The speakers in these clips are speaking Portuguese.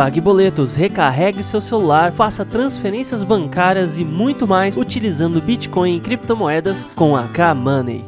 pague boletos, recarregue seu celular, faça transferências bancárias e muito mais utilizando Bitcoin e criptomoedas com a K-Money.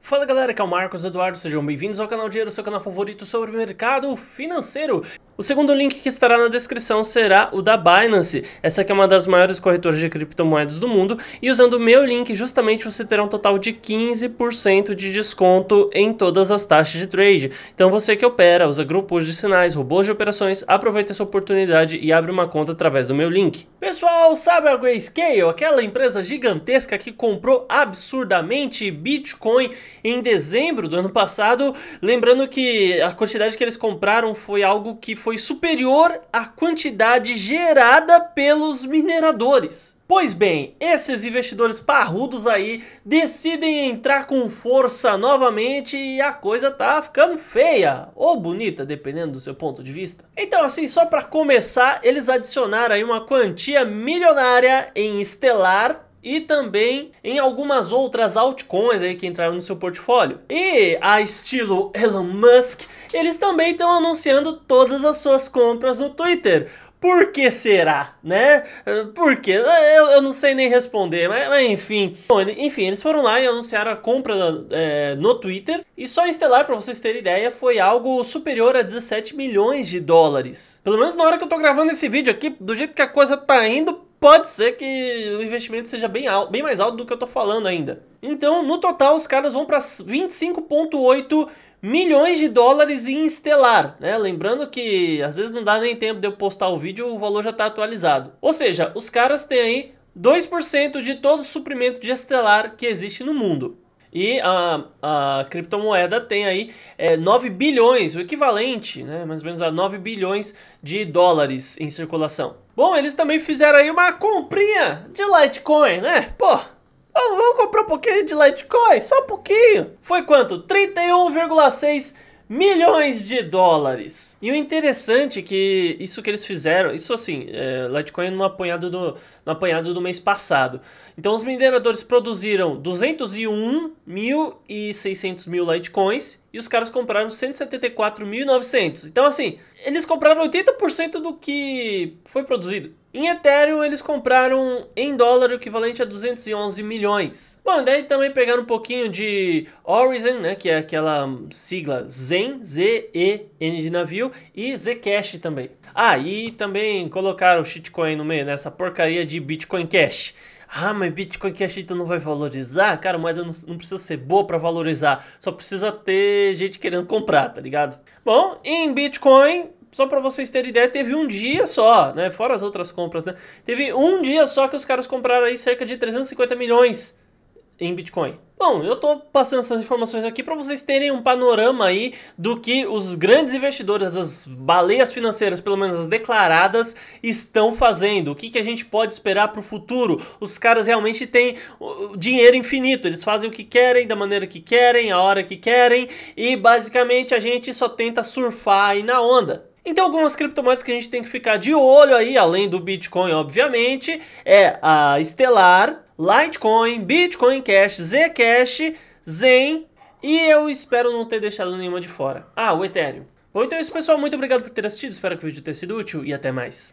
Fala galera, aqui é o Marcos Eduardo, sejam bem-vindos ao canal Dinheiro, seu canal favorito sobre o mercado financeiro. O segundo link que estará na descrição será o da Binance, essa que é uma das maiores corretoras de criptomoedas do mundo, e usando o meu link justamente você terá um total de 15% de desconto em todas as taxas de trade. Então você que opera, usa grupos de sinais, robôs de operações, aproveita essa oportunidade e abre uma conta através do meu link. Pessoal, sabe a Grayscale, aquela empresa gigantesca que comprou absurdamente Bitcoin em dezembro do ano passado? Lembrando que a quantidade que eles compraram foi algo que foi superior à quantidade gerada pelos mineradores. Pois bem, esses investidores parrudos aí decidem entrar com força novamente e a coisa tá ficando feia ou bonita, dependendo do seu ponto de vista. Então assim, só para começar, eles adicionaram aí uma quantia milionária em Estelar, e também em algumas outras altcoins aí que entraram no seu portfólio. E a estilo Elon Musk, eles também estão anunciando todas as suas compras no Twitter. Por que será, né? Por que? Eu, eu não sei nem responder, mas, mas, enfim. Bom, enfim, eles foram lá e anunciaram a compra é, no Twitter. E só Estelar, para vocês terem ideia, foi algo superior a 17 milhões de dólares. Pelo menos na hora que eu tô gravando esse vídeo aqui, do jeito que a coisa tá indo, pode ser que o investimento seja bem, alto, bem mais alto do que eu tô falando ainda. Então, no total, os caras vão para 25,8 milhões de dólares em estelar, né? Lembrando que às vezes não dá nem tempo de eu postar o vídeo, o valor já está atualizado. Ou seja, os caras têm aí 2% de todo o suprimento de estelar que existe no mundo. E a, a criptomoeda tem aí é, 9 bilhões, o equivalente, né, mais ou menos a 9 bilhões de dólares em circulação. Bom, eles também fizeram aí uma comprinha de Litecoin, né? Pô, vamos comprar um pouquinho de Litecoin, só um pouquinho. Foi quanto? 31,6 milhões de dólares. E o interessante é que isso que eles fizeram, isso assim, é, Litecoin é no apanhado do no apanhado do mês passado. Então os mineradores produziram 201.600 mil Litecoins e os caras compraram 174.900. Então assim, eles compraram 80% do que foi produzido. Em Ethereum, eles compraram em dólar o equivalente a 211 milhões. Bom, daí também pegaram um pouquinho de Horizon, né, que é aquela sigla Zen, Z-E-N de navio, e Zcash também. Ah, e também colocaram shitcoin no meio, nessa né, porcaria de de Bitcoin Cash. Ah, mas Bitcoin Cash então não vai valorizar? Cara, a moeda não, não precisa ser boa para valorizar, só precisa ter gente querendo comprar, tá ligado? Bom, em Bitcoin, só para vocês terem ideia, teve um dia só, né? Fora as outras compras, né? Teve um dia só que os caras compraram aí cerca de 350 milhões em Bitcoin? Bom, eu estou passando essas informações aqui para vocês terem um panorama aí do que os grandes investidores, as baleias financeiras, pelo menos as declaradas, estão fazendo. O que, que a gente pode esperar para o futuro? Os caras realmente têm dinheiro infinito, eles fazem o que querem, da maneira que querem, a hora que querem, e basicamente a gente só tenta surfar aí na onda. Então, algumas criptomoedas que a gente tem que ficar de olho aí, além do Bitcoin, obviamente, é a Stellar, Litecoin, Bitcoin Cash, Zcash, Zen e eu espero não ter deixado nenhuma de fora. Ah, o Ethereum. Bom, então é isso, pessoal. Muito obrigado por ter assistido. Espero que o vídeo tenha sido útil e até mais.